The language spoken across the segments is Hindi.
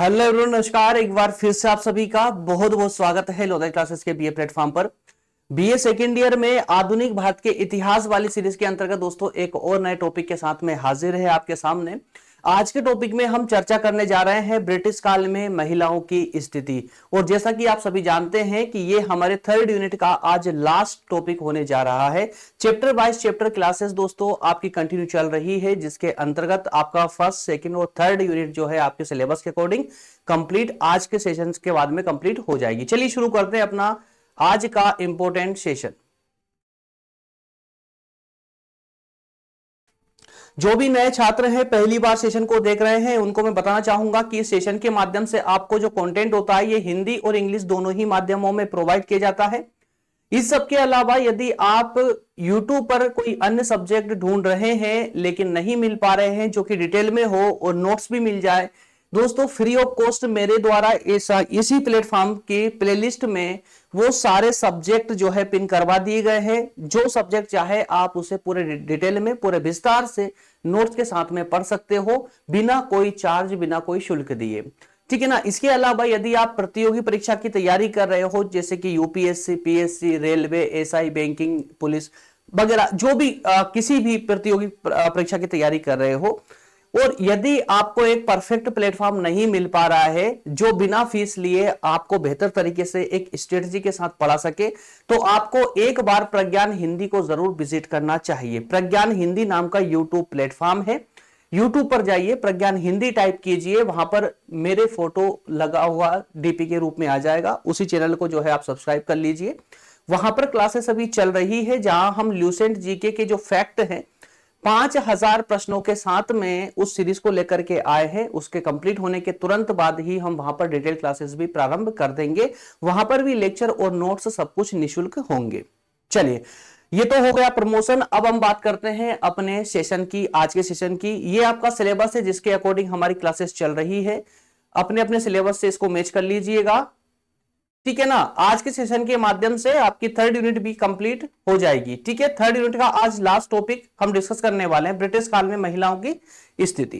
हेलो एवरीवन नमस्कार एक बार फिर से आप सभी का बहुत बहुत स्वागत है लोदाई क्लासेस के बीए प्लेटफॉर्म पर बीए सेकेंड ईयर में आधुनिक भारत के इतिहास वाली सीरीज के अंतर्गत दोस्तों एक और नए टॉपिक के साथ में हाजिर है आपके सामने आज के टॉपिक में हम चर्चा करने जा रहे हैं ब्रिटिश काल में महिलाओं की स्थिति और जैसा कि आप सभी जानते हैं कि ये हमारे थर्ड यूनिट का आज लास्ट टॉपिक होने जा रहा है चैप्टर वाइज चैप्टर क्लासेस दोस्तों आपकी कंटिन्यू चल रही है जिसके अंतर्गत आपका फर्स्ट सेकेंड और थर्ड यूनिट जो है आपके सिलेबस के अकॉर्डिंग कंप्लीट आज के सेशन के बाद में कंप्लीट हो जाएगी चलिए शुरू करते हैं अपना आज का इंपोर्टेंट सेशन जो भी नए छात्र हैं पहली बार सेशन को देख रहे हैं उनको मैं बताना चाहूंगा कि सेशन के माध्यम से आपको जो कंटेंट होता है ये हिंदी और इंग्लिश दोनों ही माध्यमों में प्रोवाइड किया जाता है इस सब के अलावा यदि आप YouTube पर कोई अन्य सब्जेक्ट ढूंढ रहे हैं लेकिन नहीं मिल पा रहे हैं जो कि डिटेल में हो और नोट्स भी मिल जाए दोस्तों फ्री ऑफ कॉस्ट मेरे द्वारा इस इसी प्लेटफॉर्म के प्लेलिस्ट में वो सारे सब्जेक्ट जो है पिन करवा दिए गए हैं जो सब्जेक्ट चाहे आप उसे पूरे डिटेल में पूरे विस्तार से नोट्स के साथ में पढ़ सकते हो बिना कोई चार्ज बिना कोई शुल्क दिए ठीक है ना इसके अलावा यदि आप प्रतियोगी परीक्षा की तैयारी कर रहे हो जैसे कि UPSC PSC railway S banking police वगैरह जो भी आ, किसी भी प्रतियोगी परीक्षा की तैयारी कर रहे हो और यदि आपको एक परफेक्ट प्लेटफॉर्म नहीं मिल पा रहा है जो बिना फीस लिए आपको बेहतर तरीके से एक स्ट्रेटजी के साथ पढ़ा सके तो आपको एक बार प्रज्ञान हिंदी को जरूर विजिट करना चाहिए प्रज्ञान हिंदी नाम का यूट्यूब प्लेटफॉर्म है यूट्यूब पर जाइए प्रज्ञान हिंदी टाइप कीजिए वहां पर मेरे फोटो लगा हुआ डीपी के रूप में आ जाएगा उसी चैनल को जो है आप सब्सक्राइब कर लीजिए वहां पर क्लासेस अभी चल रही है जहां हम ल्यूसेंट जीके के जो फैक्ट हैं पांच हजार प्रश्नों के साथ में उस सीरीज को लेकर के आए हैं उसके कंप्लीट होने के तुरंत बाद ही हम वहां पर डिटेल क्लासेस भी प्रारंभ कर देंगे वहां पर भी लेक्चर और नोट्स सब कुछ निशुल्क होंगे चलिए ये तो हो गया प्रमोशन अब हम बात करते हैं अपने सेशन की आज के सेशन की ये आपका सिलेबस है जिसके अकॉर्डिंग हमारी क्लासेस चल रही है अपने अपने सिलेबस से इसको मैच कर लीजिएगा ठीक है ना आज के सेशन के माध्यम से आपकी थर्ड यूनिट भी कंप्लीट हो जाएगी ठीक है थर्ड यूनिट का आज लास्ट टॉपिक हम डिस्कस करने वाले हैं ब्रिटिश काल में महिलाओं की स्थिति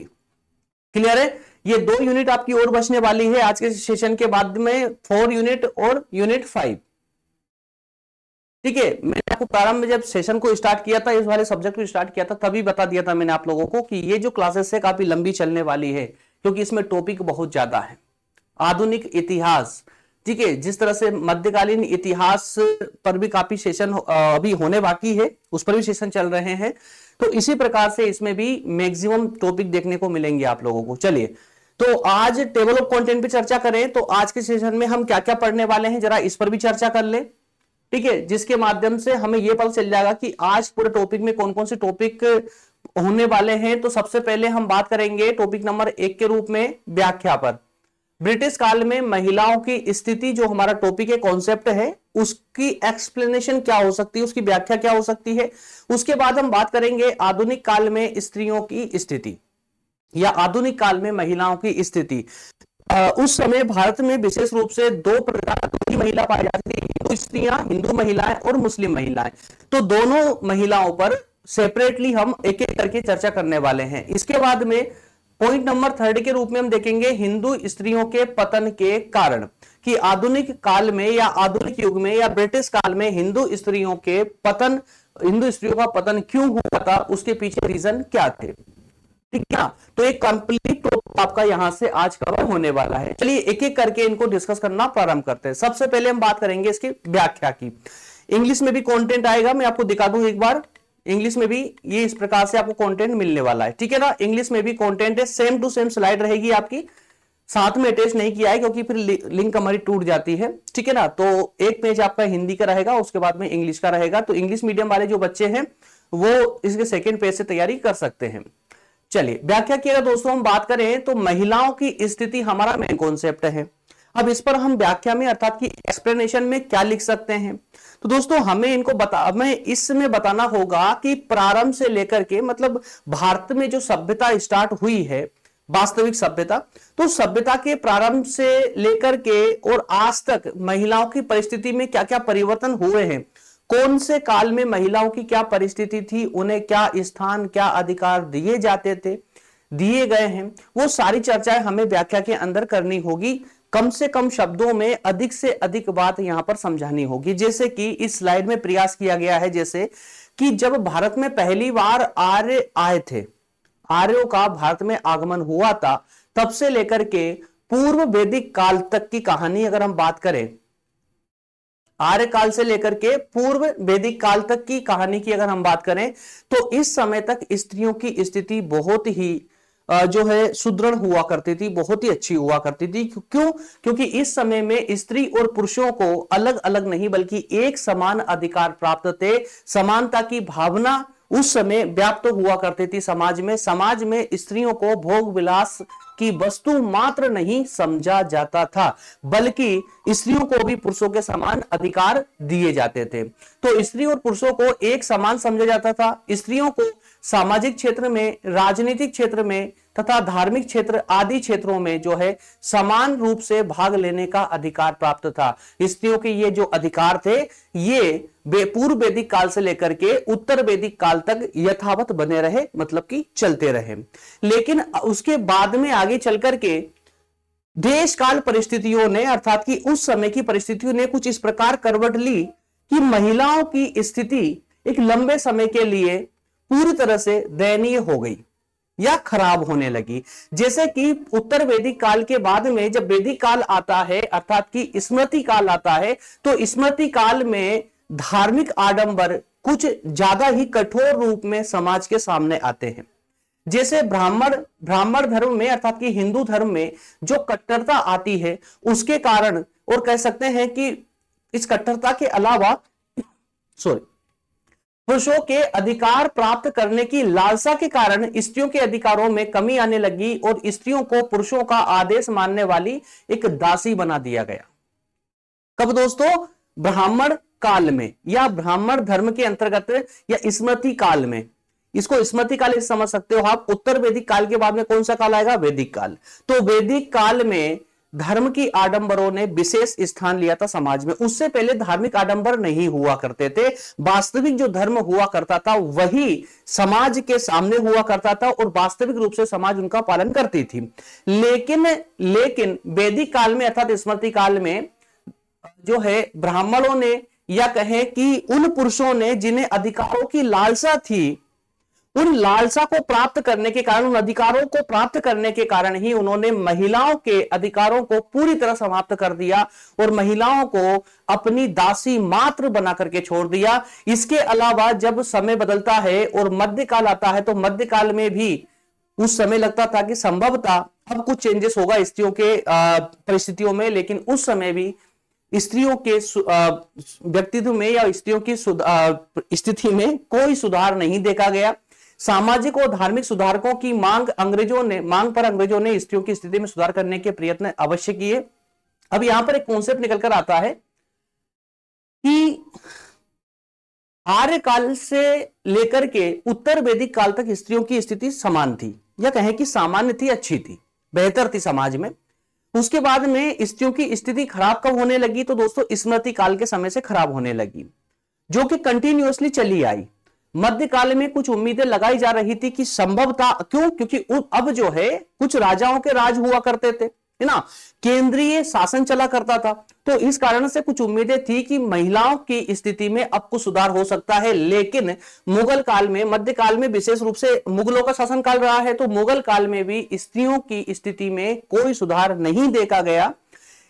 क्लियर है ये दो यूनिट आपकी और बचने वाली है आज के सेशन के बाद में फोर यूनिट और यूनिट फाइव ठीक है मैंने आपको प्रारंभ में जब सेशन को स्टार्ट किया था इस वाले सब्जेक्ट को स्टार्ट किया था तभी बता दिया था मैंने आप लोगों को कि ये जो क्लासेस है काफी लंबी चलने वाली है क्योंकि इसमें टॉपिक बहुत ज्यादा है आधुनिक इतिहास ठीक है जिस तरह से मध्यकालीन इतिहास पर भी काफी सेशन अभी होने बाकी है उस पर भी सेशन चल रहे हैं तो इसी प्रकार से इसमें भी मैक्सिमम टॉपिक देखने को मिलेंगे आप लोगों को चलिए तो आज टेबल ऑफ कंटेंट पे चर्चा करें तो आज के सेशन में हम क्या क्या पढ़ने वाले हैं जरा इस पर भी चर्चा कर ले ठीक है जिसके माध्यम से हमें यह पता चल जाएगा कि आज पूरे टॉपिक में कौन कौन से टॉपिक होने वाले हैं तो सबसे पहले हम बात करेंगे टॉपिक नंबर एक के रूप में व्याख्या पर ब्रिटिश काल में महिलाओं की स्थिति जो हमारा टॉपिक है कॉन्सेप्ट है उसकी एक्सप्लेनेशन क्या हो सकती है उसकी व्याख्या क्या हो सकती है उसके बाद हम बात करेंगे आधुनिक काल में स्त्रियों की स्थिति या आधुनिक काल में महिलाओं की स्थिति उस समय भारत में विशेष रूप से दो प्रकार की महिला पाई जाती थी हिंदू स्त्रियां हिंदू महिलाएं और मुस्लिम महिलाएं तो दोनों महिलाओं पर सेपरेटली हम एक एक करके चर्चा करने वाले हैं इसके बाद में पॉइंट नंबर थर्ड के रूप में हम देखेंगे हिंदू स्त्रियों के पतन के कारण कि आधुनिक काल में या आधुनिक युग में या ब्रिटिश काल में हिंदू स्त्रियों के पतन हिंदू स्त्रियों का पतन क्यों हुआ था उसके पीछे रीजन क्या थे ठीक है तो एक कंप्लीट टॉपिक आपका यहां से आज कवर होने वाला है चलिए एक एक करके इनको डिस्कस करना प्रारंभ करते हैं सबसे पहले हम बात करेंगे इसकी व्याख्या की इंग्लिश में भी कंटेंट आएगा मैं आपको दिखा दूं एक बार इंग्लिश में भी ये इस प्रकार से आपको कंटेंट मिलने वाला है ठीक है ना इंग्लिश में भी कंटेंट है सेम टू सेम स्लाइड रहेगी आपकी साथ में अटैच नहीं किया है क्योंकि फिर लिंक हमारी टूट जाती है ठीक है ना तो एक पेज आपका हिंदी का रहेगा उसके बाद में इंग्लिश का रहेगा तो इंग्लिश मीडियम वाले जो बच्चे हैं वो इसके सेकेंड पेज से तैयारी कर सकते हैं चलिए व्याख्या की अगर दोस्तों हम बात करें तो महिलाओं की स्थिति हमारा मेन कॉन्सेप्ट है अब इस पर हम व्याख्या में अर्थात कि एक्सप्लेनेशन में क्या लिख सकते हैं तो दोस्तों हमें इनको बता हमें इसमें बताना होगा कि प्रारंभ से लेकर के मतलब भारत में जो सभ्यता स्टार्ट हुई है वास्तविक सभ्यता तो सभ्यता के प्रारंभ से लेकर के और आज तक महिलाओं की परिस्थिति में क्या क्या परिवर्तन हुए हैं कौन से काल में महिलाओं की क्या परिस्थिति थी उन्हें क्या स्थान क्या अधिकार दिए जाते थे दिए गए हैं वो सारी चर्चाएं हमें व्याख्या के अंदर करनी होगी कम से कम शब्दों में अधिक से अधिक बात यहां पर समझानी होगी जैसे कि इस स्लाइड में प्रयास किया गया है जैसे कि जब भारत में पहली बार आर्य आए थे आर्यों का भारत में आगमन हुआ था तब से लेकर के पूर्व वैदिक काल तक की कहानी अगर हम बात करें आर्य काल से लेकर के पूर्व वैदिक काल तक की कहानी की अगर हम बात करें तो इस समय तक स्त्रियों की स्थिति बहुत ही जो है सुदृढ़ हुआ करती थी बहुत ही अच्छी हुआ करती थी क्यों क्योंकि इस समय में स्त्री और पुरुषों को अलग अलग नहीं बल्कि एक समान अधिकार प्राप्त थे समानता की भावना उस समय व्याप्त तो हुआ करती थी समाज में समाज में स्त्रियों को भोग विलास की वस्तु मात्र नहीं समझा जाता था बल्कि स्त्रियों को भी पुरुषों के समान अधिकार दिए जाते थे तो स्त्री और पुरुषों को एक समान समझा जाता था स्त्रियों को सामाजिक क्षेत्र में राजनीतिक क्षेत्र में तथा धार्मिक क्षेत्र आदि क्षेत्रों में जो है समान रूप से भाग लेने का अधिकार प्राप्त था स्त्रियों के ये जो अधिकार थे ये पूर्व वैदिक काल से लेकर के उत्तर वैदिक काल तक यथावत बने रहे मतलब कि चलते रहे लेकिन उसके बाद में आगे चल करके देश काल परिस्थितियों ने अर्थात कि उस समय की परिस्थितियों ने कुछ इस प्रकार करवट ली कि महिलाओं की स्थिति एक लंबे समय के लिए पूरी तरह से दयनीय हो गई या खराब होने लगी जैसे कि उत्तर वैदिक काल के बाद में जब वैदिक काल आता है अर्थात कि स्मृति काल आता है तो स्मृति काल में धार्मिक आडंबर कुछ ज्यादा ही कठोर रूप में समाज के सामने आते हैं जैसे ब्राह्मण ब्राह्मण धर्म में अर्थात कि हिंदू धर्म में जो कट्टरता आती है उसके कारण और कह सकते हैं कि इस कट्टरता के अलावा सॉरी पुरुषों के अधिकार प्राप्त करने की लालसा के कारण स्त्रियों के अधिकारों में कमी आने लगी और स्त्रियों को पुरुषों का आदेश मानने वाली एक दासी बना दिया गया कब दोस्तों ब्राह्मण काल में या ब्राह्मण धर्म के अंतर्गत या स्मृति काल में इसको स्मृति काल समझ सकते हो आप उत्तर वैदिक काल के बाद में कौन सा काल आएगा वैदिक काल तो वैदिक काल में धर्म की आडंबरों ने विशेष स्थान लिया था समाज में उससे पहले धार्मिक आडंबर नहीं हुआ करते थे वास्तविक जो धर्म हुआ करता था वही समाज के सामने हुआ करता था और वास्तविक रूप से समाज उनका पालन करती थी लेकिन लेकिन वैदिक काल में अर्थात स्मृति काल में जो है ब्राह्मणों ने या कहें कि उन पुरुषों ने जिन्हें अधिकारों की लालसा थी उन लालसा को प्राप्त करने के कारण उन अधिकारों को प्राप्त करने के कारण ही उन्होंने महिलाओं के अधिकारों को पूरी तरह समाप्त कर दिया और महिलाओं को अपनी दासी मात्र बना करके छोड़ दिया इसके अलावा जब समय बदलता है और मध्यकाल आता है तो मध्यकाल में भी उस समय लगता था कि संभवतः अब कुछ चेंजेस होगा स्त्रियों के परिस्थितियों में लेकिन उस समय भी स्त्रियों के व्यक्तित्व में या स्त्रियों की स्थिति में कोई सुधार नहीं देखा गया सामाजिक और धार्मिक सुधारकों की मांग अंग्रेजों ने मांग पर अंग्रेजों ने स्त्रियों की स्थिति में सुधार करने के प्रयत्न अवश्य किए अब यहां पर एक कॉन्सेप्ट निकलकर आता है कि आर्यकाल से लेकर के उत्तर वैदिक काल तक स्त्रियों की स्थिति समान थी या कहें कि सामान्य थी अच्छी थी बेहतर थी समाज में उसके बाद में स्त्रियों की स्थिति खराब कब होने लगी तो दोस्तों स्मृति काल के समय से खराब होने लगी जो कि कंटिन्यूअसली चली आई मध्यकाल में कुछ उम्मीदें लगाई जा रही थी कि संभवता क्यों क्योंकि अब जो है कुछ राजाओं के राज हुआ करते थे है ना केंद्रीय शासन चला करता था तो इस कारण से कुछ उम्मीदें थी कि महिलाओं की स्थिति में अब कुछ सुधार हो सकता है लेकिन मुगल काल में मध्यकाल में विशेष रूप से मुगलों का शासन काल रहा है तो मुगल काल में भी स्त्रियों की स्थिति में कोई सुधार नहीं देखा गया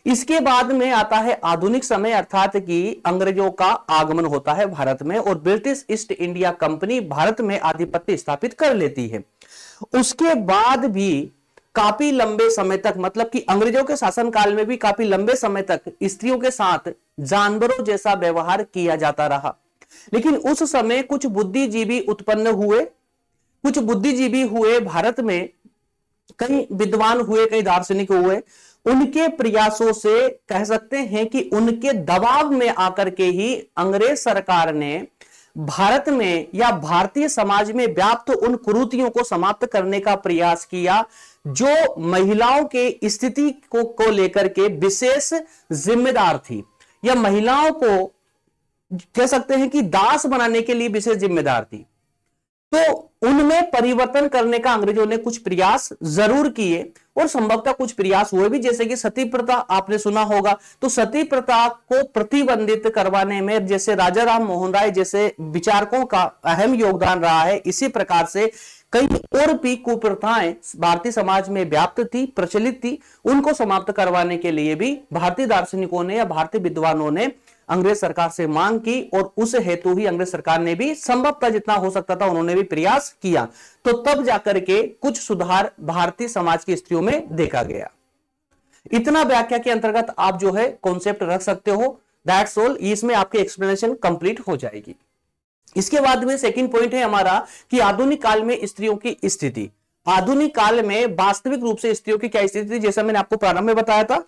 इसके बाद में आता है आधुनिक समय अर्थात कि अंग्रेजों का आगमन होता है भारत में और British East India company Bharat में आधिपत्य स्थापित कर लेती है उसके बाद भी काफी लंबे समय तक मतलब कि अंग्रेजों के शासनकाल में भी काफी लंबे समय तक स्त्रियों के साथ जानवरों जैसा व्यवहार किया जाता रहा लेकिन उस समय कुछ बुद्धिजीवी उत्पन्न हुए कुछ बुद्धिजीवी हुए भारत में कई विद्वान हुए कई दार्शनिक हुए उनके प्रयासों से कह सकते हैं कि उनके दबाव में आकर के ही अंग्रेज सरकार ने भारत में या भारतीय समाज में व्याप्त उन कुरूतियों को समाप्त करने का प्रयास किया जो महिलाओं के स्थिति को, को लेकर के विशेष जिम्मेदार थी या महिलाओं को कह सकते हैं कि दास बनाने के लिए विशेष जिम्मेदार थी तो उनमें परिवर्तन करने का अंग्रेजों ने कुछ प्रयास जरूर किए और संभवतः कुछ प्रयास हुए भी जैसे कि सती प्रथा आपने सुना होगा तो सती प्रथा को प्रतिबंधित करवाने में जैसे राजा राम मोहन राय जैसे विचारकों का अहम योगदान रहा है इसी प्रकार से कई और भी कुप्रथाएं भारतीय समाज में व्याप्त थी प्रचलित थी उनको समाप्त करवाने के लिए भी भारतीय दार्शनिकों ने या भारतीय विद्वानों ने अंग्रेज सरकार से मांग की और उस हेतु ही अंग्रेज सरकार ने भी संभवतः जितना हो सकता था उन्होंने भी प्रयास किया तो तब जाकर के कुछ सुधार भारतीय समाज की स्त्रियों में देखा गया इतना व्याख्या के अंतर्गत आप जो है कॉन्सेप्ट रख सकते हो दैट्स ऑल इसमें आपकी एक्सप्लेनेशन कंप्लीट हो जाएगी इसके बाद में सेकेंड पॉइंट है हमारा कि आधुनिक काल में स्त्रियों की स्थिति आधुनिक काल में वास्तविक रूप से स्त्रियों की क्या स्थिति थी जैसा मैंने आपको प्रारंभ में बताया था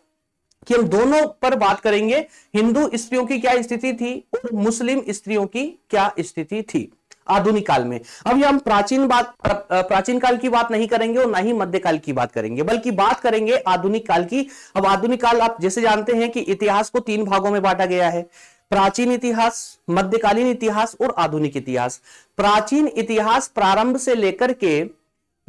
कि हम दोनों पर बात करेंगे हिंदू स्त्रियों की क्या स्थिति थी और मुस्लिम स्त्रियों की क्या स्थिति थी आधुनिक काल में अब हम प्राचीन बात प्राचीन काल की बात नहीं करेंगे और ना ही मध्यकाल की बात करेंगे बल्कि बात करेंगे आधुनिक काल की अब आधुनिक काल आप जैसे जानते हैं कि इतिहास को तीन भागों में बांटा गया है प्राचीन इतिहास मध्यकालीन इतिहास और आधुनिक इतिहास प्राचीन इतिहास प्रारंभ से लेकर के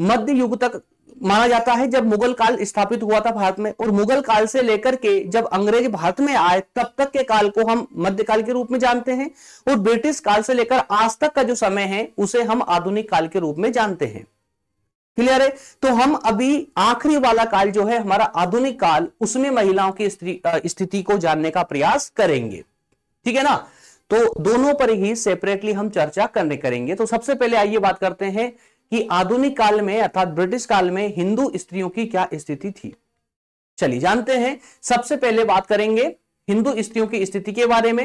मध्य युग तक माना जाता है जब मुगल काल स्थापित हुआ था भारत में और मुगल काल से लेकर के जब अंग्रेज भारत में आए तब तक के काल को हम मध्यकाल के रूप में जानते हैं और ब्रिटिश काल से लेकर आज तक का जो समय है उसे हम आधुनिक काल के रूप में जानते हैं क्लियर है तो हम अभी आखिरी वाला काल जो है हमारा आधुनिक काल उसमें महिलाओं की स्थिति को जानने का प्रयास करेंगे ठीक है ना तो दोनों पर ही सेपरेटली हम चर्चा करने करेंगे तो सबसे पहले आइए बात करते हैं कि आधुनिक काल में अर्थात ब्रिटिश काल में हिंदू स्त्रियों की क्या स्थिति थी चलिए जानते हैं सबसे पहले बात करेंगे हिंदू स्त्रियों की स्थिति के बारे में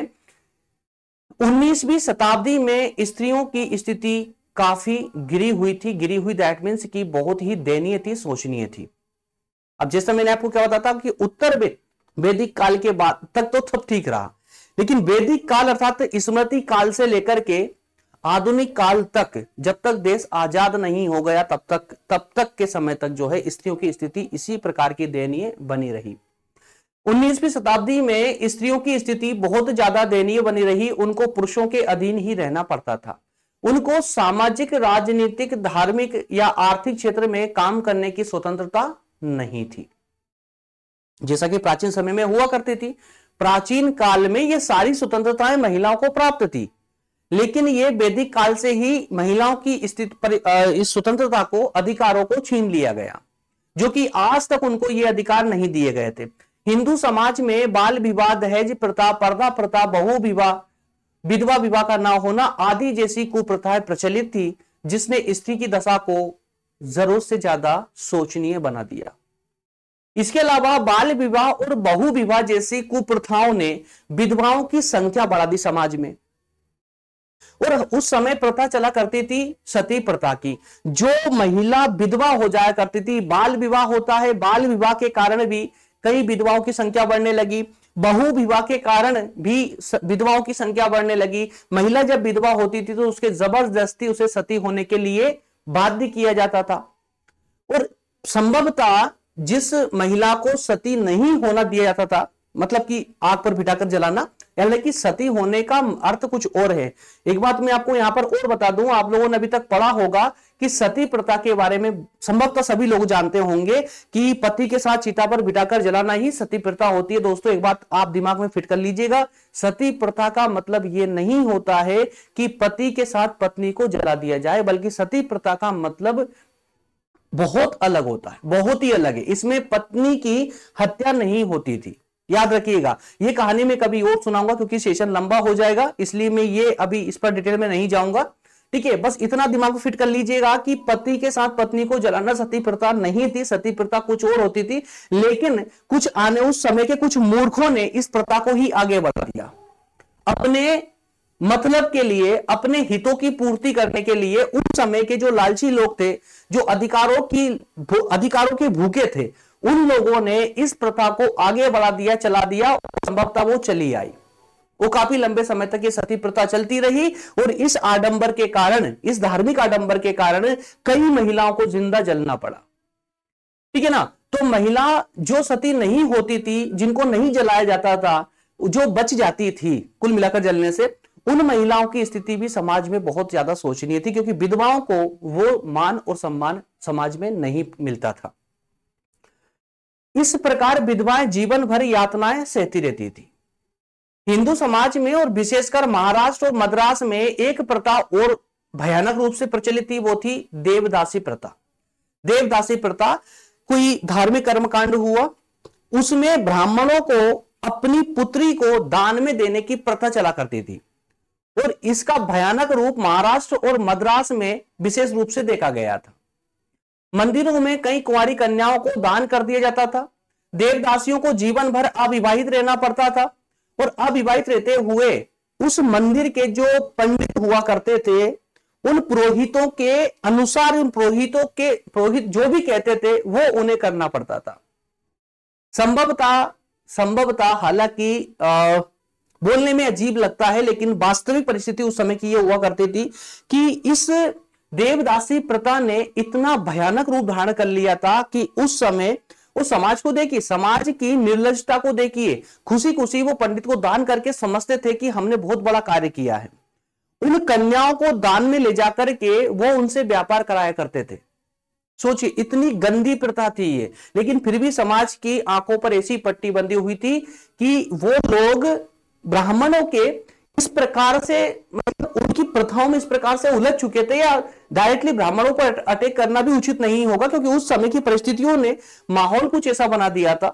19वीं शताब्दी में स्त्रियों की स्थिति काफी गिरी हुई थी गिरी हुई दैट मीन्स की बहुत ही दयनीय थी सोचनीय थी अब जैसा मैंने आपको क्या बताता कि उत्तर वैदिक काल के बाद तक तो सब ठीक रहा लेकिन वैदिक काल अर्थात स्मृति काल से लेकर के आधुनिक काल तक जब तक देश आजाद नहीं हो गया तब तक तब तक के समय तक जो है स्त्रियों की स्थिति इसी प्रकार की दयनीय बनी रही 19वीं शताब्दी में स्त्रियों की स्थिति बहुत ज्यादा दयनीय बनी रही उनको पुरुषों के अधीन ही रहना पड़ता था उनको सामाजिक राजनीतिक धार्मिक या आर्थिक क्षेत्र में काम करने की स्वतंत्रता नहीं थी जैसा कि प्राचीन समय में हुआ करती थी प्राचीन काल में ये सारी स्वतंत्रताएं महिलाओं को प्राप्त थी लेकिन ये वैदिक काल से ही महिलाओं की स्थिति पर इस स्वतंत्रता को अधिकारों को छीन लिया गया जो कि आज तक उनको ये अधिकार नहीं दिए गए थे हिंदू समाज में बाल विवाह दहेज प्रथा पर्दा प्रथा बहु विवाह विधवा विवाह का ना होना आदि जैसी कुप्रथाएं प्रचलित थी जिसने स्त्री की दशा को जरूरत से ज्यादा शोचनीय बना दिया इसके अलावा बाल विवाह और बहु विवाह जैसी कुप्रथाओं ने विधवाओं की संख्या बढ़ा दी समाज में और उस समय प्रथा चला करती थी सती प्रथा की जो महिला विधवा हो जाया करती थी बाल विवाह होता है बाल विवाह के कारण भी कई विधवाओं की संख्या बढ़ने लगी बहु विवाह के कारण भी विधवाओं की संख्या बढ़ने लगी महिला जब विधवा होती थी तो उसके जबरदस्ती उसे सती होने के लिए बाध्य किया जाता था और संभवता जिस महिला को सती नहीं होना दिया जाता था मतलब कि आग पर बिठाकर जलाना यानी कि सती होने का अर्थ कुछ और है एक बात मैं आपको यहाँ पर और बता दूं आप लोगों ने अभी तक पढ़ा होगा कि सती प्रथा के बारे में संभवतः सभी लोग जानते होंगे कि पति के साथ चिता पर बिठाकर जलाना ही सती प्रथा होती है दोस्तों एक बात आप दिमाग में फिट कर लीजिएगा सती प्रथा का मतलब ये नहीं होता है कि पति के साथ पत्नी को जला दिया जाए बल्कि सती प्रथा का मतलब बहुत अलग होता है बहुत ही अलग है इसमें पत्नी की हत्या नहीं होती थी याद रखिएगा ये कहानी में कभी और सुनाऊंगा क्योंकि सेशन लंबा हो जाएगा इसलिए मैं ये अभी इस पर डिटेल में नहीं जाऊंगा ठीक है बस इतना दिमाग फिट कर लीजिएगा कि पति के साथ पत्नी को जलाना सती प्रथा नहीं थी सती प्रथा कुछ और होती थी लेकिन कुछ आने उस समय के कुछ मूर्खों ने इस प्रथा को ही आगे बढ़ा दिया अपने मतलब के लिए अपने हितों की पूर्ति करने के लिए उस समय के जो लालची लोग थे जो अधिकारों की अधिकारों के भूखे थे उन लोगों ने इस प्रथा को आगे बढ़ा दिया चला दिया संभवतः वो चली आई वो काफी लंबे समय तक ये सती प्रथा चलती रही और इस आडंबर के कारण इस धार्मिक आडंबर के कारण कई महिलाओं को जिंदा जलना पड़ा ठीक है ना तो महिला जो सती नहीं होती थी जिनको नहीं जलाया जाता था जो बच जाती थी कुल मिलाकर जलने से उन महिलाओं की स्थिति भी समाज में बहुत ज्यादा सोचनीय थी क्योंकि विधवाओं को वो मान और सम्मान समाज में नहीं मिलता था इस प्रकार विधवाएं जीवन भर यातनाएं सहती रहती थी हिंदू समाज में और विशेषकर महाराष्ट्र और मद्रास में एक प्रथा और भयानक रूप से प्रचलित थी वो थी देवदासी प्रथा देवदासी प्रथा कोई धार्मिक कर्मकांड हुआ उसमें ब्राह्मणों को अपनी पुत्री को दान में देने की प्रथा चला करती थी और इसका भयानक रूप महाराष्ट्र और मद्रास में विशेष रूप से देखा गया था मंदिरों में कई कुंवारी कन्याओं को दान कर दिया जाता था देवदासियों को जीवन भर अविवाहित रहना पड़ता था और अविवाहित रहते हुए उस मंदिर के जो पंडित हुआ करते थे उन पुरोहितों के अनुसार उन पुरोहितों के पुरोहित जो भी कहते थे वो उन्हें करना पड़ता था संभवता संभवता हालांकि बोलने में अजीब लगता है लेकिन वास्तविक परिस्थिति उस समय की यह हुआ करती थी कि इस देवदासी प्रथा ने इतना भयानक रूप धारण कर लिया था कि उस समय वो समाज को देखिए समाज की निर्लजता को देखिए खुशी खुशी वो पंडित को दान करके समझते थे कि हमने बहुत बड़ा कार्य किया है उन कन्याओं को दान में ले जाकर के वो उनसे व्यापार कराया करते थे सोचिए इतनी गंदी प्रथा थी ये लेकिन फिर भी समाज की आंखों पर ऐसी पट्टी बंदी हुई थी कि वो लोग ब्राह्मणों के इस प्रकार से मतलब की प्रथाओं में इस प्रकार से उलझ चुके थे या डायरेक्टली ब्राह्मणों पर अटैक करना भी उचित नहीं होगा क्योंकि उस समय की परिस्थितियों ने माहौल कुछ ऐसा बना दिया था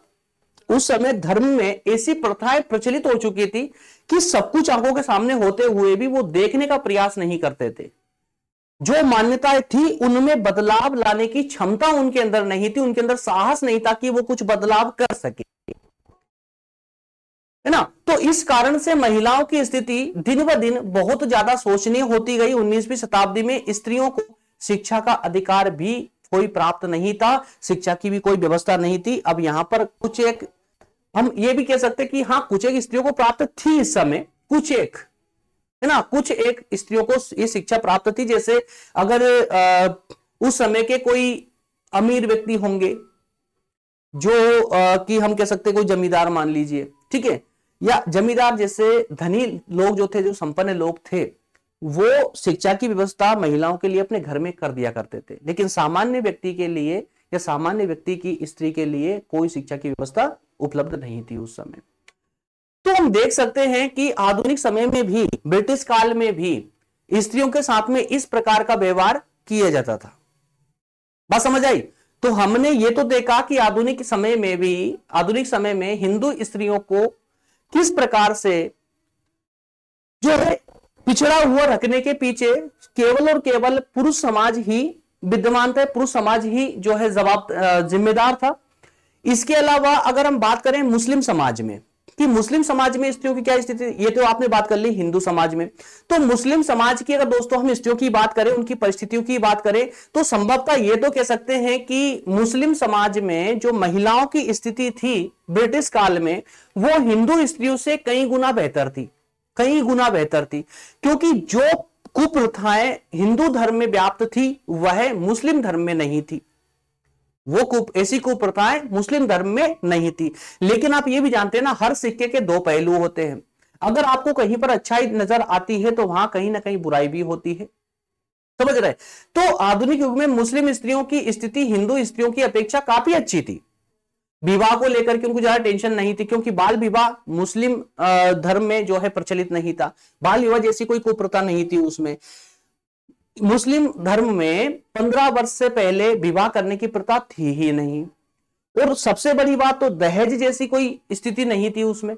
उस समय धर्म में ऐसी प्रथाएं प्रचलित हो चुकी थी कि सब कुछ आंखों के सामने होते हुए भी वो देखने का प्रयास नहीं करते थे जो मान्यताएं थी उनमें बदलाव लाने की क्षमता उनके अंदर नहीं थी उनके अंदर साहस नहीं था कि वो कुछ बदलाव कर सके है ना तो इस कारण से महिलाओं की स्थिति दिन ब दिन बहुत ज्यादा शोचनीय होती गई उन्नीसवी शताब्दी में स्त्रियों को शिक्षा का अधिकार भी कोई प्राप्त नहीं था शिक्षा की भी कोई व्यवस्था नहीं थी अब यहां पर कुछ एक हम ये भी कह सकते कि हाँ कुछ एक स्त्रियों को प्राप्त थी इस समय कुछ एक है ना कुछ एक स्त्रियों को ये शिक्षा प्राप्त थी जैसे अगर आ, उस समय के कोई अमीर व्यक्ति होंगे जो आ, कि हम कह सकते कोई जमींदार मान लीजिए ठीक है या जमींदार जैसे धनी लोग जो थे जो संपन्न लोग थे वो शिक्षा की व्यवस्था महिलाओं के लिए अपने घर में कर दिया करते थे लेकिन सामान्य व्यक्ति के लिए या सामान्य व्यक्ति की स्त्री के लिए कोई शिक्षा की व्यवस्था उपलब्ध नहीं थी उस समय तो हम देख सकते हैं कि आधुनिक समय में भी ब्रिटिश काल में भी स्त्रियों के साथ में इस प्रकार का व्यवहार किया जाता था बात समझ आई तो हमने ये तो देखा कि आधुनिक समय में भी आधुनिक समय में हिंदू स्त्रियों को किस प्रकार से जो है पिछड़ा हुआ रखने के पीछे केवल और केवल पुरुष समाज ही विद्यमान था पुरुष समाज ही जो है जवाब जिम्मेदार था इसके अलावा अगर हम बात करें मुस्लिम समाज में कि मुस्लिम समाज में स्त्रियों की क्या स्थिति ये तो आपने बात कर ली हिंदू समाज में तो मुस्लिम समाज की अगर दोस्तों हम स्त्रियों की बात करें उनकी परिस्थितियों की बात करें तो संभवतः ये तो कह सकते हैं कि मुस्लिम समाज में जो महिलाओं की स्थिति थी ब्रिटिश काल में वो हिंदू स्त्रियों से कई गुना बेहतर थी कई गुना बेहतर थी क्योंकि जो कुप्रथाएं हिंदू धर्म में व्याप्त थी वह मुस्लिम धर्म में नहीं थी वो कुप ऐसी कुप्रथाएं मुस्लिम धर्म में नहीं थी लेकिन आप ये भी जानते हैं ना हर सिक्के के दो पहलू होते हैं अगर आपको कहीं पर अच्छाई नजर आती है तो वहां कहीं ना कहीं बुराई भी होती है समझ रहे तो आधुनिक युग में मुस्लिम स्त्रियों की स्थिति हिंदू स्त्रियों की अपेक्षा काफी अच्छी थी विवाह को लेकर क्योंकि ज्यादा टेंशन नहीं थी क्योंकि बाल विवाह मुस्लिम धर्म में जो है प्रचलित नहीं था बाल विवाह जैसी कोई कुप्रथा नहीं थी उसमें मुस्लिम धर्म में पंद्रह वर्ष से पहले विवाह करने की प्रथा थी ही नहीं और सबसे बड़ी बात तो दहेज जैसी कोई स्थिति नहीं थी उसमें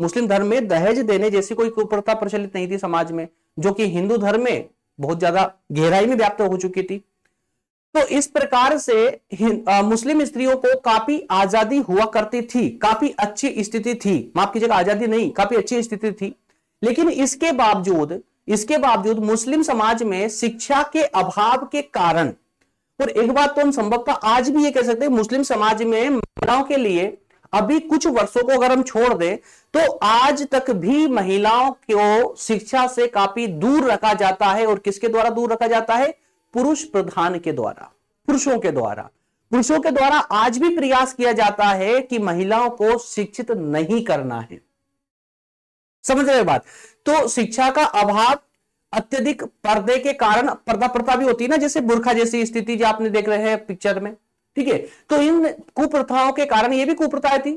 मुस्लिम धर्म में दहेज देने जैसी कोई कुप्रथा प्रचलित नहीं थी समाज में जो कि हिंदू धर्म में बहुत ज्यादा गहराई में व्याप्त हो चुकी थी तो इस प्रकार से आ, मुस्लिम स्त्रियों को काफी आजादी हुआ करती थी काफी अच्छी स्थिति थी माफ कीजिएगा आजादी नहीं काफी अच्छी स्थिति थी लेकिन इसके बावजूद इसके बावजूद मुस्लिम समाज में शिक्षा के अभाव के कारण और एक बात तो हम संभव का आज भी ये कह सकते हैं मुस्लिम समाज में महिलाओं के लिए अभी कुछ वर्षों को अगर हम छोड़ दें तो आज तक भी महिलाओं को शिक्षा से काफी दूर रखा जाता है और किसके द्वारा दूर रखा जाता है पुरुष प्रधान के द्वारा पुरुषों के द्वारा पुरुषों के द्वारा आज भी प्रयास किया जाता है कि महिलाओं को शिक्षित नहीं करना है समझ रहे बात तो शिक्षा का अभाव अत्यधिक पर्दे के कारण पर्दा प्रथा भी होती है ना जैसे बुरखा जैसी स्थिति जो आपने देख रहे हैं पिक्चर में ठीक है तो इन कुप्रथाओं के कारण ये भी कुप्रथाएं थी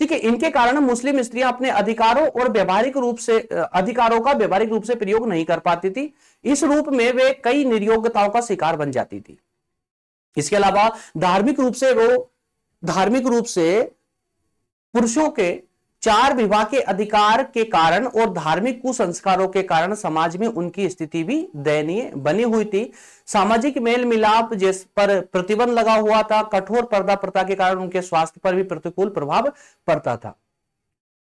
ठीक है इनके कारण मुस्लिम स्त्रियां अपने अधिकारों और व्यवहारिक रूप से अधिकारों का व्यवहारिक रूप से प्रयोग नहीं कर पाती थी इस रूप में वे कई निर्योग्यताओं का शिकार बन जाती थी इसके अलावा धार्मिक रूप से वो धार्मिक रूप से पुरुषों के चार विवाह के अधिकार के कारण और धार्मिक कुसंस्कारों के कारण समाज में उनकी स्थिति भी दयनीय बनी हुई थी सामाजिक मेल मिलाप जिस पर प्रतिबंध लगा हुआ था कठोर पर्दा प्रथा के कारण उनके स्वास्थ्य पर भी प्रतिकूल प्रभाव पड़ता था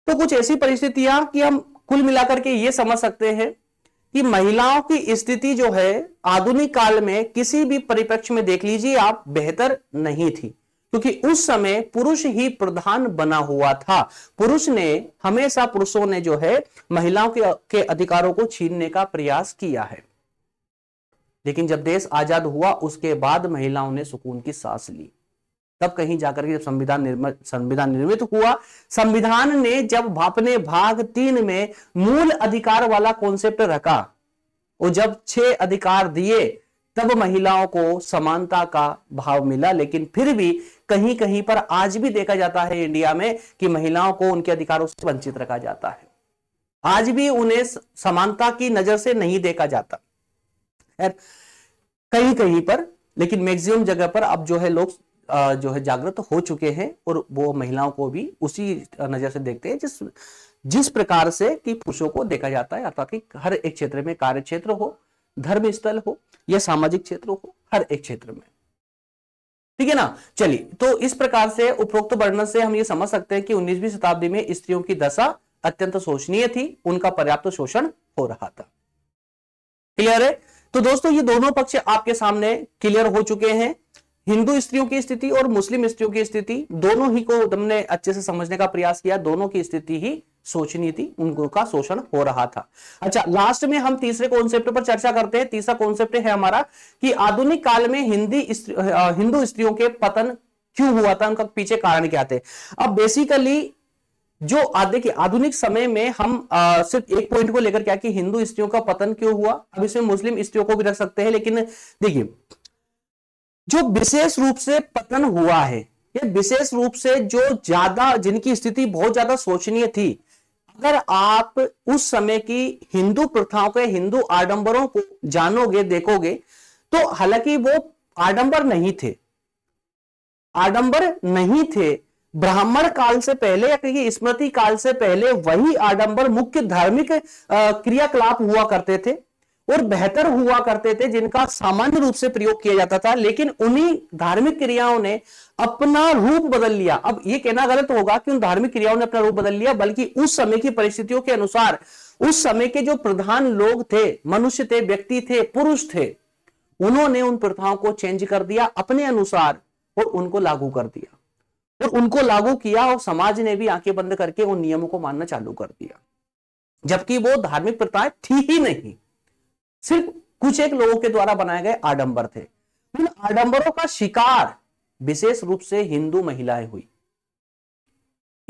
तो कुछ ऐसी परिस्थितियां कि हम कुल मिलाकर के ये समझ सकते हैं कि महिलाओं की स्थिति जो है आधुनिक काल में किसी भी परिप्रेक्ष्य में देख लीजिए आप बेहतर नहीं थी क्योंकि उस समय पुरुष ही प्रधान बना हुआ था पुरुष ने हमेशा पुरुषों ने जो है महिलाओं के, के अधिकारों को छीनने का प्रयास किया है लेकिन जब देश आजाद हुआ उसके बाद महिलाओं ने सुकून की सांस ली तब कहीं जाकर के जब संविधान निर्मित संविधान निर्मित हुआ संविधान ने जब अपने भाग तीन में मूल अधिकार वाला कॉन्सेप्ट रखा और जब छह अधिकार दिए तब महिलाओं को समानता का भाव मिला लेकिन फिर भी कहीं कहीं पर आज भी देखा जाता है इंडिया में कि महिलाओं को उनके अधिकारों से वंचित रखा जाता है आज भी उन्हें समानता की नजर से नहीं देखा जाता कहीं कहीं पर लेकिन मैक्सिमम जगह पर अब जो है लोग जो है जागृत हो चुके हैं और वो महिलाओं को भी उसी नजर से देखते हैं जिस जिस प्रकार से कि पुरुषों को देखा जाता है अर्थात कि हर एक क्षेत्र में कार्य क्षेत्र हो धर्म स्थल हो या सामाजिक क्षेत्र हो हर एक क्षेत्र में ठीक है ना चलिए तो इस प्रकार से उपरोक्त वर्णन से हम ये समझ सकते हैं कि उन्नीसवीं शताब्दी में स्त्रियों की दशा अत्यंत शोषणीय थी उनका पर्याप्त शोषण हो रहा था क्लियर है तो दोस्तों ये दोनों पक्ष आपके सामने क्लियर हो चुके हैं हिंदू स्त्रियों की स्थिति और मुस्लिम स्त्रियों की स्थिति दोनों ही को हमने अच्छे से समझने का प्रयास किया दोनों की स्थिति ही सोचनी थी उनको का शोषण हो रहा था अच्छा लास्ट में हम तीसरे कॉन्सेप्ट पर चर्चा करते हैं तीसरा कॉन्सेप्ट है हमारा कि आधुनिक काल में हिंदी हिंदू स्त्रियों के पतन क्यों हुआ था उनका पीछे कारण क्या थे अब बेसिकली जो देखिए आधुनिक समय में हम आ, सिर्फ एक पॉइंट को लेकर क्या कि हिंदू स्त्रियों का पतन क्यों हुआ अब इसमें मुस्लिम स्त्रियों को भी रख सकते हैं लेकिन देखिए जो विशेष रूप से पतन हुआ है या विशेष रूप से जो ज्यादा जिनकी स्थिति बहुत ज्यादा शोचनीय थी अगर आप उस समय की हिंदू प्रथाओं के हिंदू आडंबरों को जानोगे देखोगे तो हालांकि वो आडंबर नहीं थे आडंबर नहीं थे ब्राह्मण काल से पहले या कहिए स्मृति काल से पहले वही आडंबर मुख्य धार्मिक क्रियाकलाप हुआ करते थे और बेहतर हुआ करते थे जिनका सामान्य रूप से प्रयोग किया जाता था लेकिन उन्हीं धार्मिक क्रियाओं ने अपना रूप बदल लिया अब यह कहना गलत होगा कि उन धार्मिक क्रियाओं ने अपना रूप बदल लिया बल्कि उस समय की परिस्थितियों के अनुसार उस समय के जो प्रधान लोग थे मनुष्य थे व्यक्ति थे पुरुष थे उन्होंने उन प्रथाओं को चेंज कर दिया अपने अनुसार और उनको लागू कर दिया और उनको लागू किया और समाज ने भी आंखें बंद करके उन नियमों को मानना चालू कर दिया जबकि वो धार्मिक प्रथाएं थी ही नहीं सिर्फ कुछ एक लोगों के द्वारा बनाए गए आडंबर थे उन आडंबरों का शिकार विशेष रूप से हिंदू महिलाएं हुई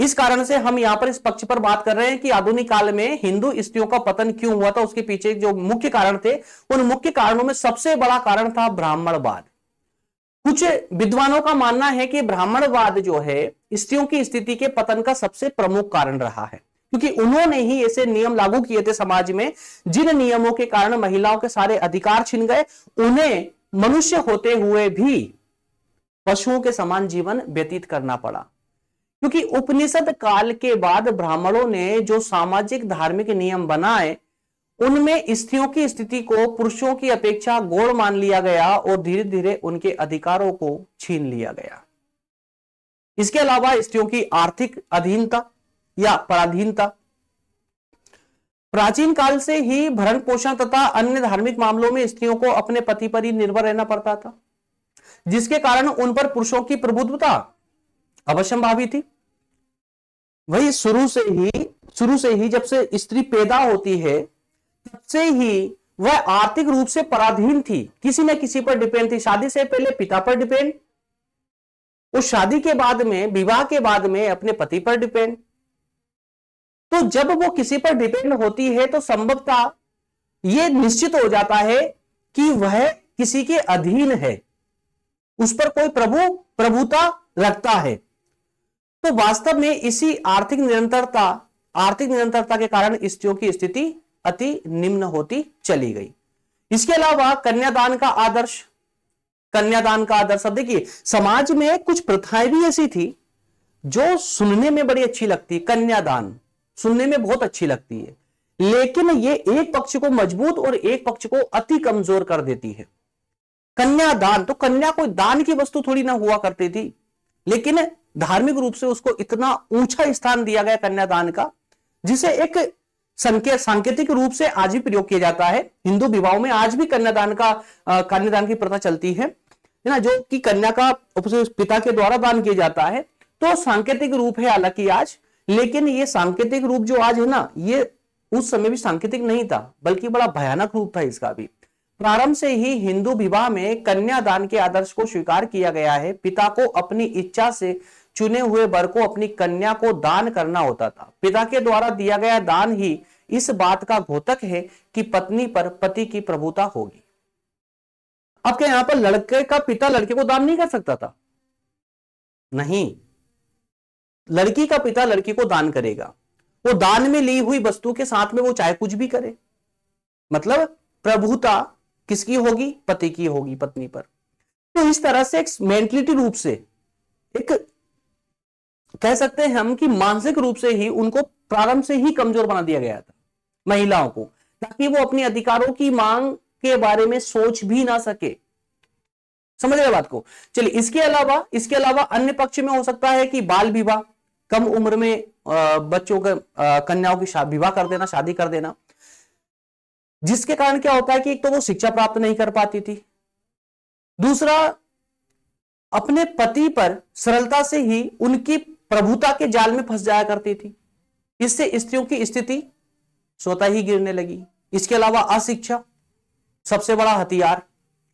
इस कारण से हम यहां पर इस पक्ष पर बात कर रहे हैं कि आधुनिक काल में हिंदू स्त्रियों का पतन क्यों हुआ था उसके पीछे जो मुख्य कारण थे उन मुख्य कारणों में सबसे बड़ा कारण था ब्राह्मणवाद कुछ विद्वानों का मानना है कि ब्राह्मणवाद जो है स्त्रियों की स्थिति के पतन का सबसे प्रमुख कारण रहा है क्योंकि उन्होंने ही ऐसे नियम लागू किए थे समाज में जिन नियमों के कारण महिलाओं के सारे अधिकार छिन गए उन्हें मनुष्य होते हुए भी पशुओं के समान जीवन व्यतीत करना पड़ा क्योंकि उपनिषद काल के बाद ब्राह्मणों ने जो सामाजिक धार्मिक नियम बनाए उनमें स्त्रियों की स्थिति को पुरुषों की अपेक्षा गौड़ मान लिया गया और धीरे धीरे उनके अधिकारों को छीन लिया गया इसके अलावा स्त्रियों की आर्थिक अधीनता या पराधीनता प्राचीन काल से ही भरण पोषण तथा अन्य धार्मिक मामलों में स्त्रियों को अपने पति पर ही निर्भर रहना पड़ता था जिसके कारण उन पर पुरुषों की प्रभुत्वता अवश्यंभावी थी वही शुरू से ही शुरू से ही जब से स्त्री पैदा होती है तब से ही वह आर्थिक रूप से पराधीन थी किसी न किसी पर डिपेंड थी शादी से पहले पिता पर डिपेंड उस शादी के बाद में विवाह के बाद में अपने पति पर डिपेंड तो जब वो किसी पर डिपेंड होती है तो संभवतः यह निश्चित हो जाता है कि वह किसी के अधीन है उस पर कोई प्रभु प्रभुता रखता है तो वास्तव में इसी आर्थिक निरंतरता आर्थिक निरंतरता के कारण स्त्रियों की स्थिति अति निम्न होती चली गई इसके अलावा कन्यादान का आदर्श कन्यादान का आदर्श अब देखिए समाज में कुछ प्रथाएं भी ऐसी थी जो सुनने में बड़ी अच्छी लगती कन्यादान सुनने में बहुत अच्छी लगती है लेकिन ये एक पक्ष को मजबूत और एक पक्ष को अति कमजोर कर देती है कन्या दान तो कन्या कोई दान की वस्तु थोड़ी ना हुआ करती थी लेकिन धार्मिक रूप से उसको इतना ऊंचा स्थान दिया गया कन्यादान का जिसे एक संकेत सांकेतिक रूप से आज भी प्रयोग किया जाता है हिंदू विवाहों में आज भी कन्यादान का कन्यादान की प्रथा चलती है ना जो कि कन्या का पिता के द्वारा दान किया जाता है तो सांकेतिक रूप है हालांकि आज लेकिन ये सांकेतिक रूप जो आज है ना ये उस समय भी सांकेतिक नहीं था बल्कि बड़ा भयानक रूप था इसका भी प्रारंभ से ही हिंदू विवाह में कन्यादान के आदर्श को स्वीकार किया गया है पिता को अपनी इच्छा से चुने हुए वर को अपनी कन्या को दान करना होता था पिता के द्वारा दिया गया दान ही इस बात का घोतक है कि पत्नी पर पति की प्रभुता होगी अब क्या यहां पर लड़के का पिता लड़के को दान नहीं कर सकता था नहीं लड़की का पिता लड़की को दान करेगा वो दान में ली हुई वस्तु के साथ में वो चाहे कुछ भी करे मतलब प्रभुता किसकी होगी पति की होगी पत्नी पर तो इस तरह से एक मेंटलिटी रूप से एक कह सकते हैं हम कि मानसिक रूप से ही उनको प्रारंभ से ही कमजोर बना दिया गया था महिलाओं को ताकि वो अपने अधिकारों की मांग के बारे में सोच भी ना सके समझ रहे बात को चलिए इसके अलावा इसके अलावा अन्य पक्ष में हो सकता है कि बाल विवाह कम उम्र में बच्चों के कन्याओं की विवाह कर देना शादी कर देना जिसके कारण क्या होता है कि एक तो वो शिक्षा प्राप्त नहीं कर पाती थी दूसरा अपने पति पर सरलता से ही उनकी प्रभुता के जाल में फंस जाया करती थी इससे स्त्रियों की स्थिति स्वतः ही गिरने लगी इसके अलावा अशिक्षा सबसे बड़ा हथियार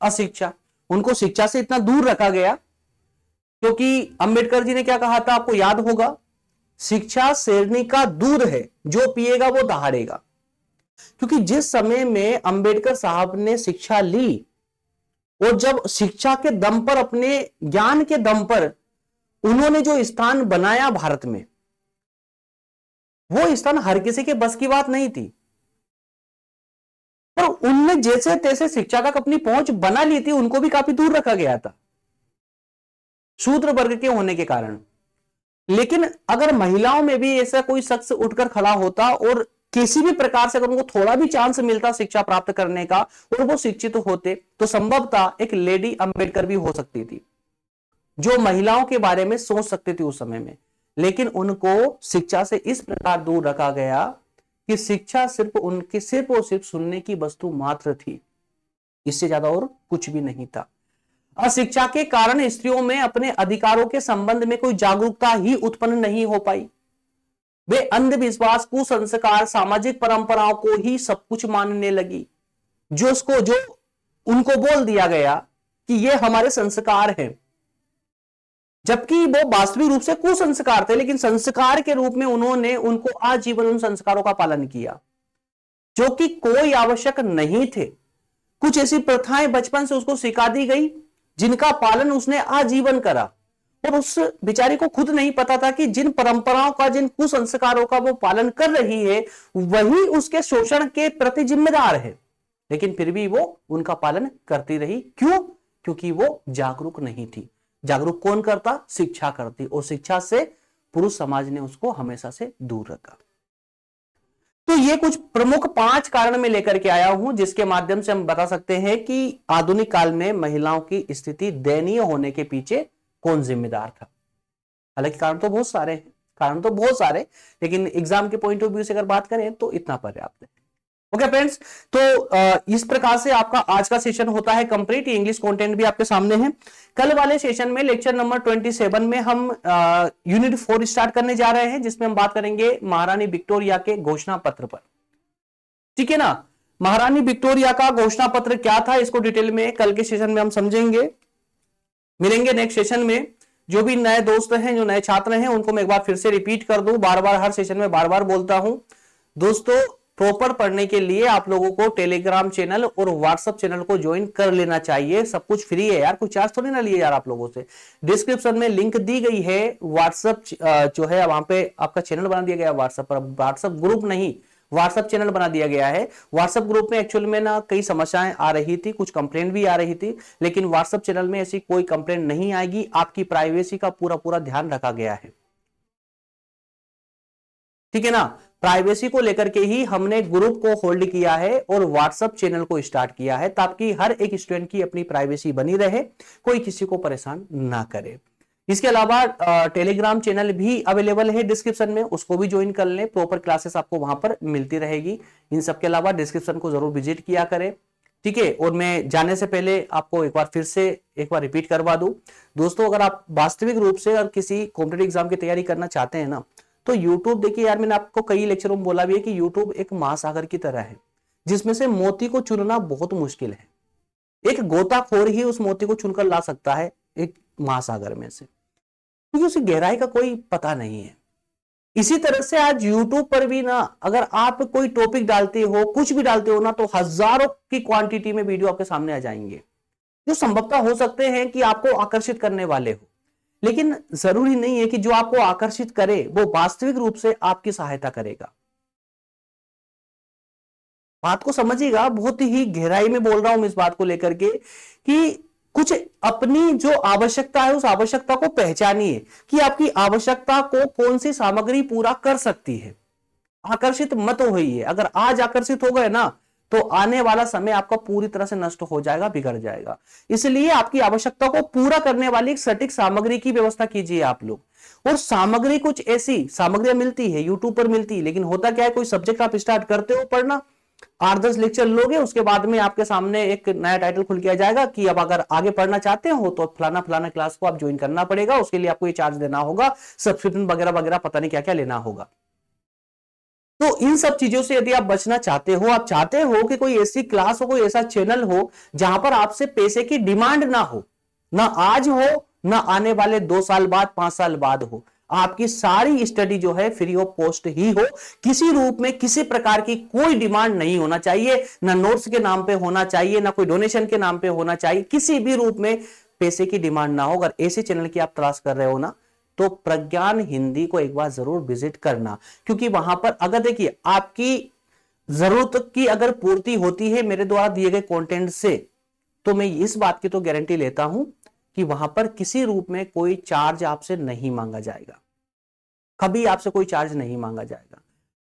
अशिक्षा उनको शिक्षा से इतना दूर रखा गया क्योंकि अंबेडकर जी ने क्या कहा था आपको याद होगा शिक्षा शेरनी का दूध है जो पिएगा वो दहाड़ेगा क्योंकि जिस समय में अंबेडकर साहब ने शिक्षा ली और जब शिक्षा के दम पर अपने ज्ञान के दम पर उन्होंने जो स्थान बनाया भारत में वो स्थान हर किसी के बस की बात नहीं थी पर उनने जैसे तैसे शिक्षा तक अपनी पहुंच बना ली थी उनको भी काफी दूर रखा गया था शूद्र वर्ग के होने के कारण लेकिन अगर महिलाओं में भी ऐसा कोई शख्स उठकर खड़ा होता और किसी भी प्रकार से अगर उनको थोड़ा भी चांस मिलता शिक्षा प्राप्त करने का और वो शिक्षित तो होते तो संभवतः एक लेडी अंबेडकर भी हो सकती थी जो महिलाओं के बारे में सोच सकती थी उस समय में लेकिन उनको शिक्षा से इस प्रकार दूर रखा गया कि शिक्षा सिर्फ उनके सिर्फ और सिर्फ सुनने की वस्तु मात्र थी इससे ज्यादा और कुछ भी नहीं था अशिक्षा के कारण स्त्रियों में अपने अधिकारों के संबंध में कोई जागरूकता ही उत्पन्न नहीं हो पाई वे अंधविश्वास कुसंस्कार सामाजिक परंपराओं को ही सब कुछ मानने लगी जो उसको जो उनको बोल दिया गया कि ये हमारे संस्कार हैं जबकि वो वास्तविक रूप से कुसंस्कार थे लेकिन संस्कार के रूप में उन्होंने उनको आजीवन उन संस्कारों का पालन किया जो कि कोई आवश्यक नहीं थे कुछ ऐसी प्रथाएं बचपन से उसको सिखा दी गई जिनका पालन उसने आजीवन करा और उस बेचारे को खुद नहीं पता था कि जिन परंपराओं का जिन कुसंस्कारों का वो पालन कर रही है वही उसके शोषण के प्रति जिम्मेदार है लेकिन फिर भी वो उनका पालन करती रही क्यों क्योंकि वो जागरूक नहीं थी जागरूक कौन करता शिक्षा करती और शिक्षा से पुरुष समाज ने उसको हमेशा से दूर रखा तो ये कुछ प्रमुख पांच कारण में लेकर के आया हूं जिसके माध्यम से हम बता सकते हैं कि आधुनिक काल में महिलाओं की स्थिति दयनीय होने के पीछे कौन जिम्मेदार था हालांकि कारण तो बहुत सारे हैं कारण तो बहुत सारे लेकिन एग्जाम के पॉइंट ऑफ व्यू से अगर बात करें तो इतना पर्याप्त है ओके फ्रेंड्स तो इस प्रकार से आपका आज का सेशन होता है कंप्लीट इंग्लिश कंटेंट भी आपके सामने है कल वाले सेशन में लेक्चर नंबर 27 में हम यूनिट फोर स्टार्ट करने जा रहे हैं जिसमें हम बात करेंगे महारानी विक्टोरिया के घोषणा पत्र पर ठीक है ना महारानी विक्टोरिया का घोषणा पत्र क्या था इसको डिटेल में कल के सेशन में हम समझेंगे मिलेंगे नेक्स्ट सेशन में जो भी नए दोस्त हैं जो नए छात्र हैं उनको मैं एक बार फिर से रिपीट कर दू बार बार हर सेशन में बार बार बोलता हूं दोस्तों प्रॉपर पढ़ने के लिए आप लोगों को टेलीग्राम चैनल और व्हाट्सएप चैनल को ज्वाइन कर लेना चाहिए सब कुछ फ्री है यार कोई चार्ज थोड़ी ना लिए यार आप लोगों से डिस्क्रिप्शन में लिंक दी गई है व्हाट्सएप जो है वहां पे आपका चैनल बना दिया गया व्हाट्सएप पर व्हाट्सएप ग्रुप नहीं व्हाट्सएप चैनल बना दिया गया है व्हाट्सएप ग्रुप में एक्चुअल में ना कई समस्याएं आ रही थी कुछ कंप्लेंट भी आ रही थी लेकिन व्हाट्सएप चैनल में ऐसी कोई कंप्लेंट नहीं आएगी आपकी प्राइवेसी का पूरा पूरा ध्यान रखा गया है ठीक है ना प्राइवेसी को लेकर के ही हमने ग्रुप को होल्ड किया है और व्हाट्सएप चैनल को स्टार्ट किया है ताकि हर एक स्टूडेंट की अपनी प्राइवेसी बनी रहे कोई किसी को परेशान ना करे इसके अलावा टेलीग्राम चैनल भी अवेलेबल है डिस्क्रिप्शन में उसको भी ज्वाइन कर लें प्रॉपर क्लासेस आपको वहां पर मिलती रहेगी इन सबके अलावा डिस्क्रिप्शन को जरूर विजिट किया करें ठीक है और मैं जाने से पहले आपको एक बार फिर से एक बार रिपीट करवा दूं दोस्तों अगर आप वास्तविक रूप से अगर किसी कॉम्पिटेटिव एग्जाम की तैयारी करना चाहते हैं ना तो यूट्यूब देखिए यार मैंने आपको कई लेक्चरों में बोला भी है कि यूट्यूब एक महासागर की तरह है जिसमें से मोती को चुनना बहुत मुश्किल है एक गोताखोर ही उस मोती को चुनकर ला सकता है एक महासागर में से क्योंकि उसकी गहराई का कोई पता नहीं है इसी तरह से आज YouTube पर भी ना अगर आप कोई टॉपिक डालते हो कुछ भी डालते हो ना तो हजारों की क्वांटिटी में वीडियो आपके सामने आ जाएंगे जो संभवता हो सकते हैं कि आपको आकर्षित करने वाले हो लेकिन जरूरी नहीं है कि जो आपको आकर्षित करे वो वास्तविक रूप से आपकी सहायता करेगा बात को समझिएगा बहुत ही गहराई में बोल रहा हूं इस बात को लेकर के कि कुछ अपनी जो आवश्यकता है उस आवश्यकता को पहचानिए कि आपकी आवश्यकता को कौन सी सामग्री पूरा कर सकती है आकर्षित मत होइए अगर आज आकर्षित हो गए ना तो आने वाला समय आपका पूरी तरह से नष्ट हो जाएगा बिगड़ जाएगा इसलिए आपकी आवश्यकता को पूरा करने वाली सटीक सामग्री की व्यवस्था कीजिए आप लोग और सामग्री कुछ ऐसी सामग्रियां मिलती है यूट्यूब पर मिलती है लेकिन होता क्या है कोई सब्जेक्ट आप स्टार्ट करते हो पढ़ना आठ दस लेक्चर लोगे उसके बाद में आपके सामने एक नया टाइटल खुल किया जाएगा कि अब अगर आगे पढ़ना चाहते हो तो फलाना फलाना क्लास को आप ज्वाइन करना पड़ेगा उसके लिए आपको ये चार्ज देना होगा सब्सक्रिप्शन वगैरह वगैरह पता नहीं क्या क्या लेना होगा तो इन सब चीजों से यदि आप बचना चाहते हो आप चाहते हो कि कोई ऐसी क्लास हो कोई ऐसा चैनल हो जहां पर आपसे पैसे की डिमांड ना हो ना आज हो ना आने वाले दो साल बाद पांच साल बाद हो आपकी सारी स्टडी जो है फ्री ऑफ पोस्ट ही हो किसी रूप में किसी प्रकार की कोई डिमांड नहीं होना चाहिए ना नोट्स के नाम पे होना चाहिए ना कोई डोनेशन के नाम पे होना चाहिए किसी भी रूप में पैसे की डिमांड ना हो अगर ऐसे चैनल की आप तलाश कर रहे हो ना तो प्रज्ञान हिंदी को एक बार जरूर विजिट करना क्योंकि वहां पर अगर देखिए आपकी जरूरत की अगर पूर्ति होती है मेरे द्वारा दिए गए कंटेंट से तो मैं इस बात की तो गारंटी लेता हूं कि वहां पर किसी रूप में कोई चार्ज आपसे नहीं मांगा जाएगा कभी आपसे कोई चार्ज नहीं मांगा जाएगा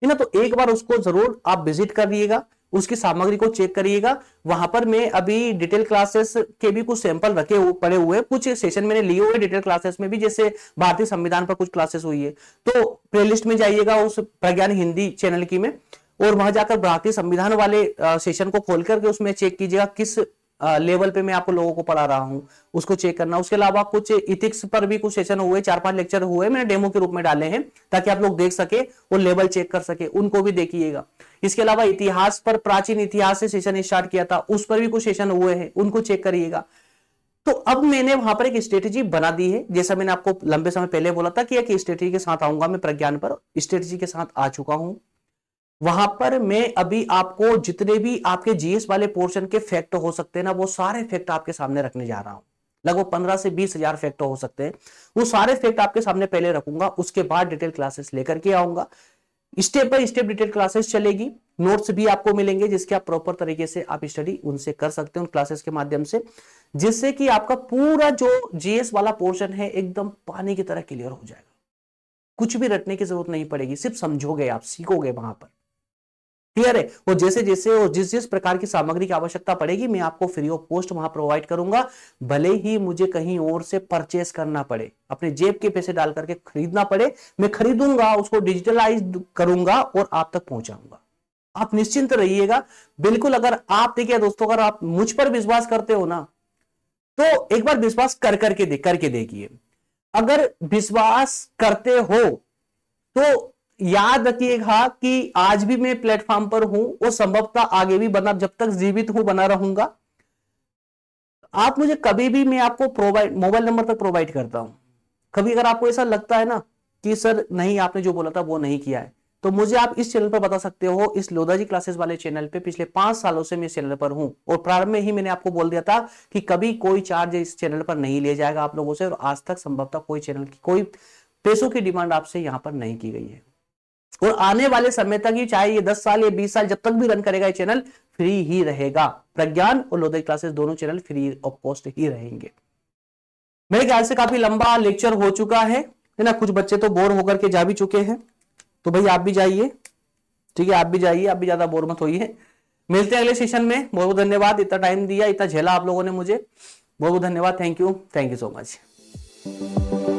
ना तो एक बार उसको जरूर आप विजिट कर लिएगा उसकी सामग्री को चेक करिएगा वहां पर मैं अभी डिटेल क्लासेस के भी कुछ सैंपल रखे पड़े हुए कुछ सेशन मैंने लिए हुए डिटेल क्लासेस में भी जैसे भारतीय संविधान पर कुछ क्लासेस हुई है तो प्लेलिस्ट में जाइएगा उस प्रज्ञान हिंदी चैनल की में और वहां जाकर भारतीय संविधान वाले सेशन को खोल करके उसमें चेक कीजिएगा किस लेवल पे मैं आप लोगों को पढ़ा रहा हूँ उसको चेक करना उसके अलावा कुछ इथिक्स पर भी कुछ सेशन हुए चार पांच लेक्चर हुए मैंने डेमो के रूप में डाले हैं ताकि आप लोग देख सके और लेवल चेक कर सके उनको भी देखिएगा इसके अलावा इतिहास पर प्राचीन इतिहास से सेशन स्टार्ट किया था उस पर भी कुछ सेशन हुए हैं उनको चेक करिएगा तो अब मैंने वहां पर एक स्ट्रेटेजी बना दी है जैसा मैंने आपको लंबे समय पहले बोला था कि एक स्ट्रेटेजी के साथ आऊंगा मैं प्रज्ञान पर स्ट्रेटेजी के साथ आ चुका हूं वहां पर मैं अभी आपको जितने भी आपके जीएस वाले पोर्शन के फैक्ट हो सकते हैं ना वो सारे फैक्ट आपके सामने रखने जा रहा हूं लगभग पंद्रह से बीस हजार फैक्ट हो सकते हैं वो सारे फैक्ट आपके सामने पहले रखूंगा उसके बाद डिटेल क्लासेस लेकर के आऊंगा step by step detail classes चलेगी नोट्स भी आपको मिलेंगे जिसके आप प्रॉपर तरीके से आप स्टडी उनसे कर सकते हैं उन क्लासेस के माध्यम से जिससे कि आपका पूरा जो जीएस वाला पोर्शन है एकदम पानी की तरह क्लियर हो जाएगा कुछ भी रटने की जरूरत नहीं पड़ेगी सिर्फ समझोगे आप सीखोगे वहां पर क्लियर है और जैसे जैसे और जिस जिस प्रकार की सामग्री की आवश्यकता पड़ेगी मैं आपको फ्री ऑफ कॉस्ट वहां प्रोवाइड करूंगा भले ही मुझे कहीं और से परचेस करना पड़े अपने जेब के पैसे डाल करके खरीदना पड़े मैं खरीदूंगा उसको डिजिटलाइज करूंगा और आप तक पहुंचाऊंगा आप निश्चिंत रहिएगा बिल्कुल अगर आप देखिए दोस्तों अगर आप मुझ पर विश्वास करते हो ना तो एक बार विश्वास कर करके दे करके देखिए अगर विश्वास करते हो तो याद रखिएगा कि आज भी मैं प्लेटफॉर्म पर हूं वो संभवतः आगे भी बना जब तक जीवित हूं बना रहूंगा आप मुझे कभी भी मैं आपको प्रोवाइड मोबाइल नंबर तक प्रोवाइड करता हूं कभी अगर आपको ऐसा लगता है ना कि सर नहीं आपने जो बोला था वो नहीं किया है तो मुझे आप इस चैनल पर बता सकते हो इस लोदाजी क्लासेस वाले चैनल पे पिछले पांच सालों से मैं इस चैनल पर हूं और प्रारंभ में ही मैंने आपको बोल दिया था कि कभी कोई चार्ज इस चैनल पर नहीं लिया जाएगा आप लोगों से और आज तक संभवतः कोई चैनल की कोई पैसों की डिमांड आपसे यहां पर नहीं की गई है और आने वाले समय तक ही चाहे ये दस साल या बीस साल जब तक भी रन करेगा ये चैनल फ्री ही रहेगा प्रज्ञान और लोधे क्लासेस दोनों चैनल फ्री ऑफ कॉस्ट ही रहेंगे मेरे ख्याल से काफी लंबा लेक्चर हो चुका है है ना कुछ बच्चे तो बोर होकर के जा भी चुके हैं तो भाई आप भी जाइए ठीक है आप भी जाइए आप भी ज्यादा बोर मत होइए मिलते हैं अगले सेशन में बहुत बहुत धन्यवाद इतना टाइम दिया इतना झेला आप लोगों ने मुझे बहुत बहुत धन्यवाद thank you thank you so much